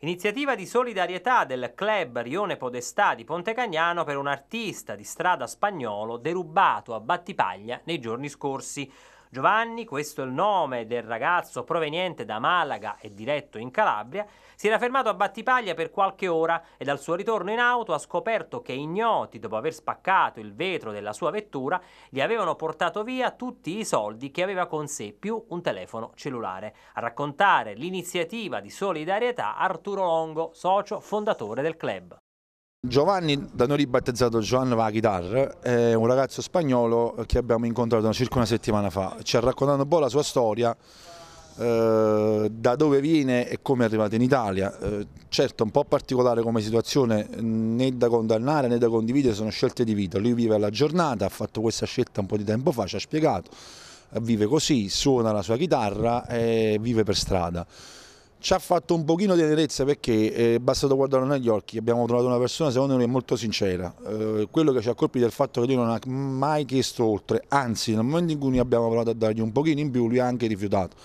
Iniziativa di solidarietà del club Rione Podestà di Pontecagnano per un artista di strada spagnolo derubato a Battipaglia nei giorni scorsi. Giovanni, questo è il nome del ragazzo proveniente da Malaga e diretto in Calabria, si era fermato a Battipaglia per qualche ora ed al suo ritorno in auto ha scoperto che ignoti, dopo aver spaccato il vetro della sua vettura, gli avevano portato via tutti i soldi che aveva con sé più un telefono cellulare. A raccontare l'iniziativa di solidarietà Arturo Longo, socio fondatore del club. Giovanni, da noi ribattezzato Giovanni Vachitar, è un ragazzo spagnolo che abbiamo incontrato circa una settimana fa. Ci ha raccontato un po' la sua storia, eh, da dove viene e come è arrivato in Italia. Eh, certo, un po' particolare come situazione, né da condannare né da condividere, sono scelte di vita. Lui vive alla giornata, ha fatto questa scelta un po' di tempo fa, ci ha spiegato. Vive così, suona la sua chitarra e vive per strada ci ha fatto un pochino di tenerezza perché è eh, bastato guardarlo negli occhi, abbiamo trovato una persona secondo me molto sincera, eh, quello che ci ha colpito è il fatto che lui non ha mai chiesto oltre, anzi nel momento in cui noi abbiamo provato a dargli un pochino in più lui ha anche rifiutato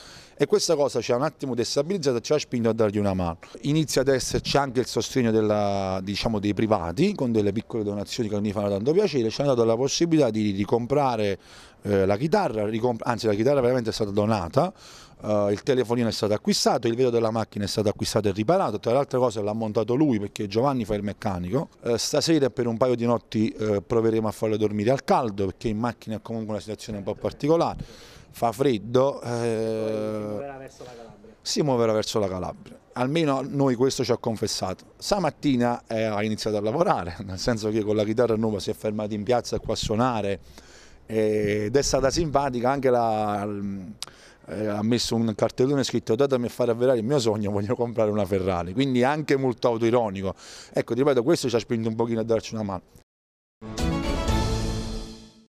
e questa cosa ci ha un attimo destabilizzato e ci ha spinto a dargli una mano. Inizia ad esserci anche il sostegno della, diciamo, dei privati con delle piccole donazioni che mi fanno tanto piacere, ci hanno dato la possibilità di ricomprare eh, la chitarra, anzi la chitarra veramente è stata donata, eh, il telefonino è stato acquistato, il vetro della macchina è stato acquistato e riparato, tra le altre cose l'ha montato lui perché Giovanni fa il meccanico, eh, stasera per un paio di notti eh, proveremo a farlo dormire al caldo perché in macchina è comunque una situazione un po' particolare fa freddo. Eh, si muoverà verso la Calabria. Si muoverà Almeno noi questo ci ha confessato. Stamattina eh, ha iniziato a lavorare, nel senso che con la chitarra nuova si è fermato in piazza qua a suonare ed è stata simpatica anche la, eh, ha messo un cartellone scritto datemi a fare avverare il mio sogno voglio comprare una Ferrari quindi anche molto autoironico ecco ti ripeto questo ci ha spinto un pochino a darci una mano